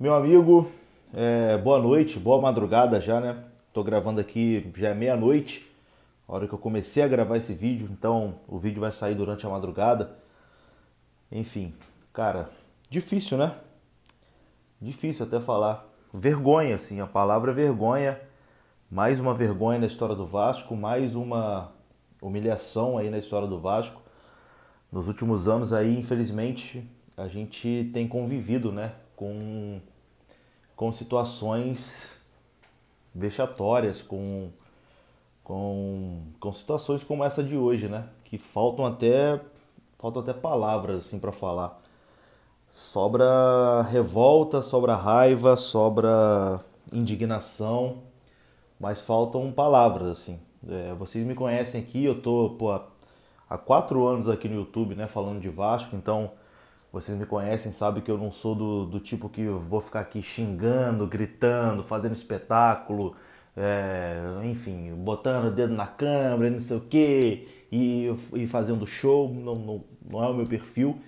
Meu amigo, é, boa noite, boa madrugada já, né? Tô gravando aqui, já é meia-noite, a hora que eu comecei a gravar esse vídeo, então o vídeo vai sair durante a madrugada. Enfim, cara, difícil, né? Difícil até falar. Vergonha, assim, a palavra vergonha. Mais uma vergonha na história do Vasco, mais uma humilhação aí na história do Vasco. Nos últimos anos aí, infelizmente, a gente tem convivido, né, com com situações vexatórias, com, com, com situações como essa de hoje, né? Que faltam até, faltam até palavras assim para falar. Sobra revolta, sobra raiva, sobra indignação, mas faltam palavras assim. É, vocês me conhecem aqui, eu tô pô, há quatro anos aqui no YouTube, né, falando de Vasco, então vocês me conhecem, sabem que eu não sou do, do tipo que vou ficar aqui xingando, gritando, fazendo espetáculo, é, enfim, botando o dedo na câmera, não sei o quê, e, e fazendo show. Não, não, não é o meu perfil.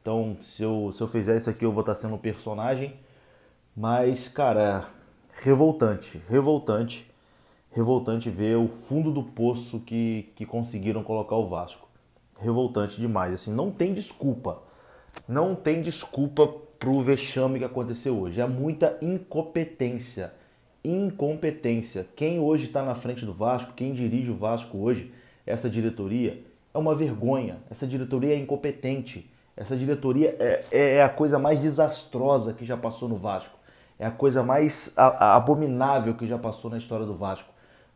Então, se eu, se eu fizer isso aqui, eu vou estar sendo um personagem. Mas, cara, revoltante, revoltante, revoltante ver o fundo do poço que, que conseguiram colocar o Vasco. Revoltante demais, assim, não tem desculpa. Não tem desculpa pro vexame que aconteceu hoje. É muita incompetência. Incompetência. Quem hoje está na frente do Vasco, quem dirige o Vasco hoje, essa diretoria, é uma vergonha. Essa diretoria é incompetente. Essa diretoria é, é, é a coisa mais desastrosa que já passou no Vasco. É a coisa mais abominável que já passou na história do Vasco.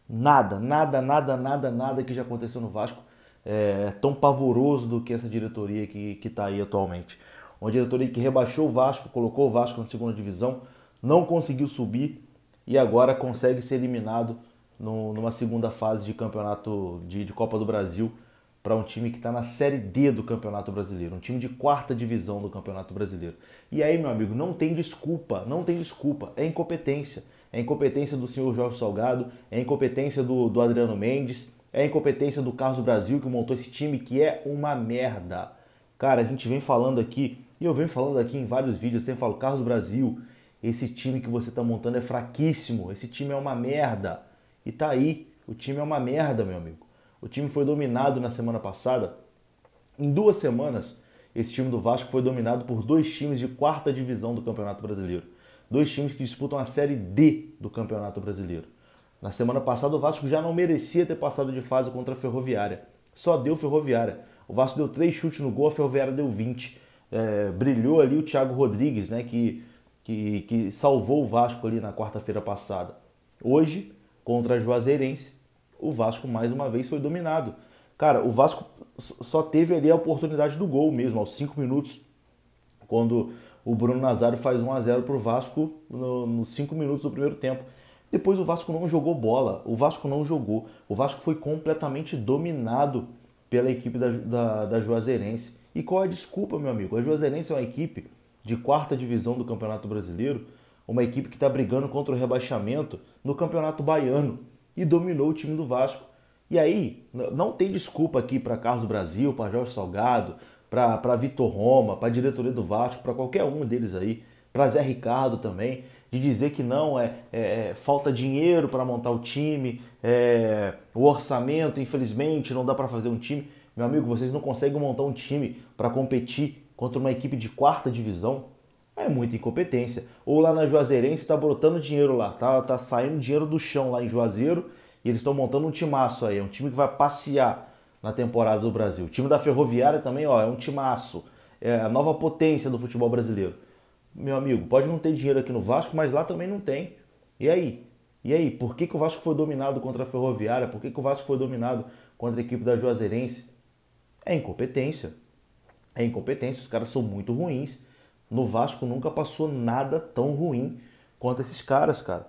Nada, nada, nada, nada, nada que já aconteceu no Vasco é, tão pavoroso do que essa diretoria que está aí atualmente. Uma diretoria que rebaixou o Vasco, colocou o Vasco na segunda divisão, não conseguiu subir e agora consegue ser eliminado no, numa segunda fase de campeonato de, de Copa do Brasil para um time que está na Série D do Campeonato Brasileiro, um time de quarta divisão do Campeonato Brasileiro. E aí, meu amigo, não tem desculpa, não tem desculpa, é incompetência. É incompetência do senhor Jorge Salgado, é incompetência do, do Adriano Mendes, é a incompetência do Carlos Brasil que montou esse time que é uma merda. Cara, a gente vem falando aqui, e eu venho falando aqui em vários vídeos, sempre falo, Carlos Brasil, esse time que você está montando é fraquíssimo, esse time é uma merda. E tá aí, o time é uma merda, meu amigo. O time foi dominado na semana passada. Em duas semanas, esse time do Vasco foi dominado por dois times de quarta divisão do Campeonato Brasileiro. Dois times que disputam a Série D do Campeonato Brasileiro. Na semana passada, o Vasco já não merecia ter passado de fase contra a Ferroviária. Só deu Ferroviária. O Vasco deu três chutes no gol, a Ferroviária deu 20. É, brilhou ali o Thiago Rodrigues, né, que, que, que salvou o Vasco ali na quarta-feira passada. Hoje, contra a Juazeirense, o Vasco mais uma vez foi dominado. Cara, o Vasco só teve ali a oportunidade do gol mesmo, aos 5 minutos, quando o Bruno Nazário faz 1 a 0 para o Vasco no, nos 5 minutos do primeiro tempo. Depois o Vasco não jogou bola, o Vasco não jogou. O Vasco foi completamente dominado pela equipe da, da, da Juazeirense. E qual a desculpa, meu amigo? A Juazeirense é uma equipe de quarta divisão do Campeonato Brasileiro, uma equipe que está brigando contra o rebaixamento no Campeonato Baiano e dominou o time do Vasco. E aí, não tem desculpa aqui para Carlos Brasil, para Jorge Salgado, para Vitor Roma, para a diretoria do Vasco, para qualquer um deles aí, para Zé Ricardo também de dizer que não é, é, é falta dinheiro para montar o time, é, o orçamento, infelizmente, não dá para fazer um time. Meu amigo, vocês não conseguem montar um time para competir contra uma equipe de quarta divisão? É muita incompetência. Ou lá na Juazeirense está brotando dinheiro lá, tá, tá saindo dinheiro do chão lá em Juazeiro e eles estão montando um timaço aí. É um time que vai passear na temporada do Brasil. O time da Ferroviária também ó, é um timaço. É a nova potência do futebol brasileiro meu amigo, pode não ter dinheiro aqui no Vasco, mas lá também não tem. E aí? E aí, por que, que o Vasco foi dominado contra a Ferroviária? Por que, que o Vasco foi dominado contra a equipe da Juazeirense? É incompetência. É incompetência, os caras são muito ruins. No Vasco nunca passou nada tão ruim quanto esses caras, cara.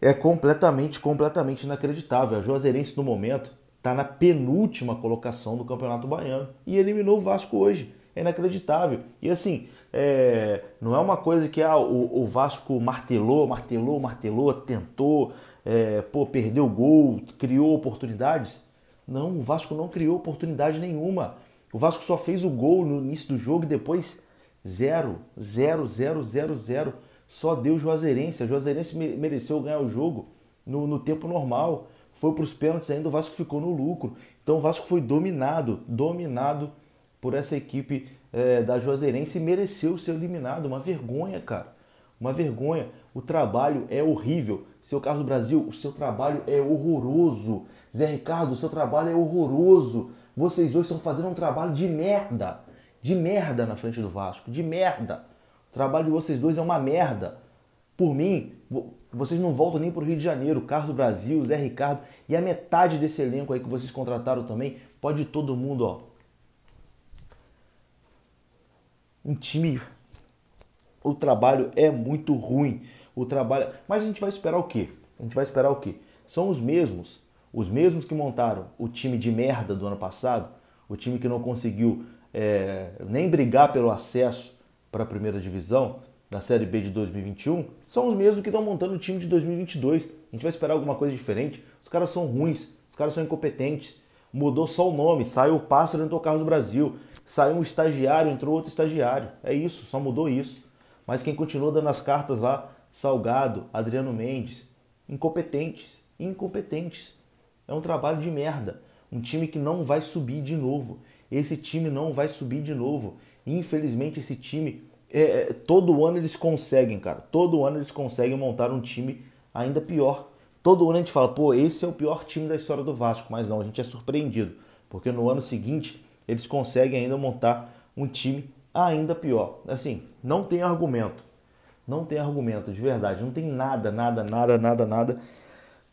É completamente, completamente inacreditável. A Juazeirense, no momento, está na penúltima colocação do Campeonato Baiano e eliminou o Vasco hoje é inacreditável. E assim, é, não é uma coisa que ah, o, o Vasco martelou, martelou, martelou, tentou, é, pô, perdeu gol, criou oportunidades. Não, o Vasco não criou oportunidade nenhuma. O Vasco só fez o gol no início do jogo e depois zero, zero, zero, zero, zero. Só deu Juazeirense. A Juazeirense mereceu ganhar o jogo no, no tempo normal. Foi para os pênaltis ainda, o Vasco ficou no lucro. Então o Vasco foi dominado, dominado por essa equipe é, da Juazeirense e mereceu ser eliminado. Uma vergonha, cara. Uma vergonha. O trabalho é horrível. Seu Carlos Brasil, o seu trabalho é horroroso. Zé Ricardo, o seu trabalho é horroroso. Vocês hoje estão fazendo um trabalho de merda. De merda na frente do Vasco. De merda. O trabalho de vocês dois é uma merda. Por mim, vocês não voltam nem para o Rio de Janeiro. Carlos Brasil, Zé Ricardo e a metade desse elenco aí que vocês contrataram também. Pode todo mundo, ó, um time. O trabalho é muito ruim. O trabalho. Mas a gente vai esperar o quê? A gente vai esperar o quê? São os mesmos, os mesmos que montaram o time de merda do ano passado, o time que não conseguiu é, nem brigar pelo acesso para a primeira divisão da Série B de 2021, são os mesmos que estão montando o time de 2022. A gente vai esperar alguma coisa diferente? Os caras são ruins, os caras são incompetentes, Mudou só o nome, saiu o pássaro, entrou o Carlos Brasil, saiu um estagiário, entrou outro estagiário. É isso, só mudou isso. Mas quem continuou dando as cartas lá, Salgado, Adriano Mendes, incompetentes, incompetentes. É um trabalho de merda. Um time que não vai subir de novo. Esse time não vai subir de novo. Infelizmente, esse time. É, é, todo ano eles conseguem, cara. Todo ano eles conseguem montar um time ainda pior Todo ano a gente fala, pô, esse é o pior time da história do Vasco, mas não, a gente é surpreendido, porque no ano seguinte eles conseguem ainda montar um time ainda pior. Assim, não tem argumento, não tem argumento de verdade, não tem nada, nada, nada, nada, nada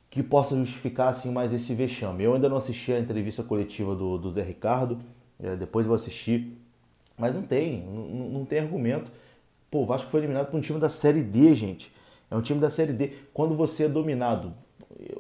que possa justificar assim mais esse vexame. Eu ainda não assisti a entrevista coletiva do, do Zé Ricardo, é, depois vou assistir, mas não tem, não, não tem argumento. Pô, o Vasco foi eliminado por um time da Série D, gente. É um time da Série D. Quando você é dominado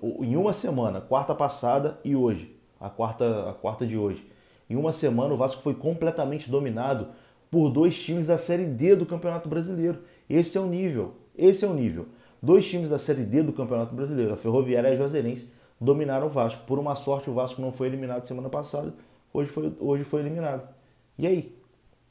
em uma semana, quarta passada e hoje, a quarta, a quarta de hoje, em uma semana o Vasco foi completamente dominado por dois times da Série D do Campeonato Brasileiro. Esse é o nível. Esse é o nível. Dois times da Série D do Campeonato Brasileiro, a Ferroviária e a Juazeirense, dominaram o Vasco. Por uma sorte, o Vasco não foi eliminado semana passada, hoje foi, hoje foi eliminado. E aí?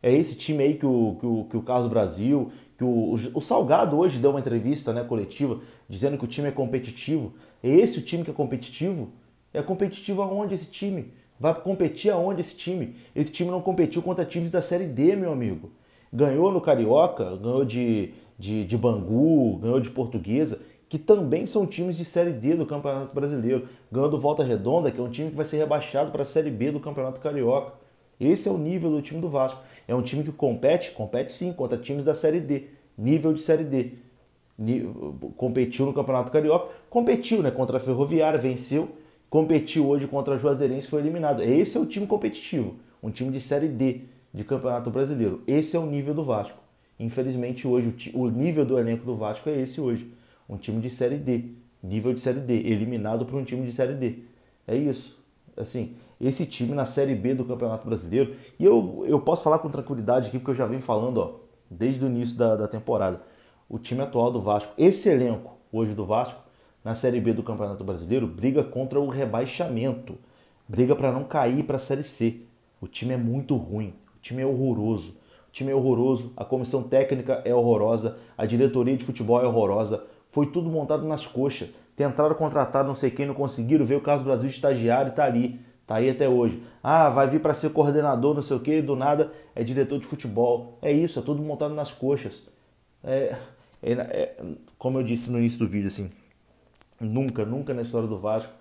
é esse time aí que o, que o, que o Carlos Brasil, que o, o Salgado hoje deu uma entrevista né, coletiva dizendo que o time é competitivo. É esse o time que é competitivo? É competitivo aonde esse time? Vai competir aonde esse time? Esse time não competiu contra times da Série D, meu amigo. Ganhou no Carioca, ganhou de, de, de Bangu, ganhou de Portuguesa, que também são times de Série D do Campeonato Brasileiro. Ganhou do Volta Redonda, que é um time que vai ser rebaixado para a Série B do Campeonato Carioca. Esse é o nível do time do Vasco. É um time que compete, compete sim, contra times da Série D, nível de Série D. Competiu no Campeonato Carioca, competiu né, contra a Ferroviária, venceu, competiu hoje contra a Juazeirense, foi eliminado. Esse é o time competitivo, um time de Série D de Campeonato Brasileiro. Esse é o nível do Vasco. Infelizmente, hoje, o nível do elenco do Vasco é esse hoje. Um time de Série D, nível de Série D, eliminado por um time de Série D. É isso. Assim, esse time na Série B do Campeonato Brasileiro. E eu, eu posso falar com tranquilidade aqui, porque eu já venho falando ó, desde o início da, da temporada. O time atual do Vasco, esse elenco hoje do Vasco, na Série B do Campeonato Brasileiro, briga contra o rebaixamento. Briga para não cair para a Série C. O time é muito ruim, o time é horroroso. O time é horroroso, a comissão técnica é horrorosa, a diretoria de futebol é horrorosa. Foi tudo montado nas coxas. Tentaram contratar não sei quem, não conseguiram. ver o caso do Brasil de estagiário e está ali. Tá aí até hoje. Ah, vai vir para ser coordenador, não sei o quê, do nada é diretor de futebol. É isso, é tudo montado nas coxas. É, é, é, como eu disse no início do vídeo, assim, nunca, nunca na história do Vasco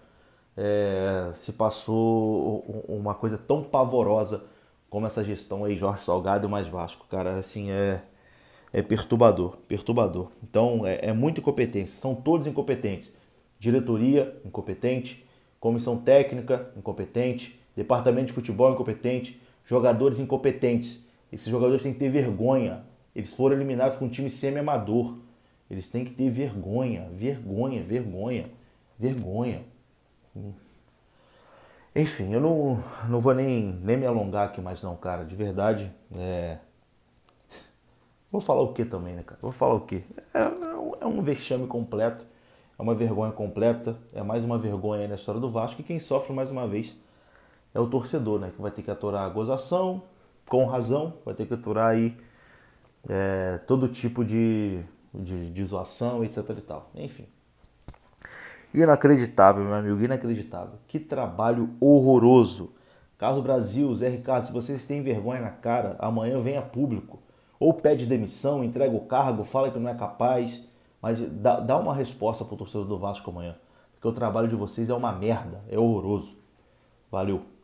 é, se passou uma coisa tão pavorosa como essa gestão aí, Jorge Salgado e mais Vasco. Cara, assim, é, é perturbador, perturbador. Então, é, é muita incompetência, são todos incompetentes. Diretoria, incompetente comissão técnica incompetente, departamento de futebol incompetente, jogadores incompetentes. Esses jogadores têm que ter vergonha. Eles foram eliminados com um time semi-amador. Eles têm que ter vergonha, vergonha, vergonha, vergonha. Enfim, eu não, não vou nem, nem me alongar aqui mais não, cara. De verdade, é... Vou falar o que também, né, cara? Vou falar o que? É, é, é um vexame completo. É uma vergonha completa, é mais uma vergonha na história do Vasco e quem sofre mais uma vez é o torcedor, né? Que vai ter que aturar a gozação, com razão, vai ter que aturar aí é, todo tipo de, de, de zoação, etc e tal. Enfim. Inacreditável, meu amigo, inacreditável. Que trabalho horroroso. Caso Brasil, Zé Ricardo, se vocês têm vergonha na cara, amanhã venha público. Ou pede demissão, entrega o cargo, fala que não é capaz mas dá, dá uma resposta para o torcedor do Vasco amanhã. Porque o trabalho de vocês é uma merda, é horroroso. Valeu.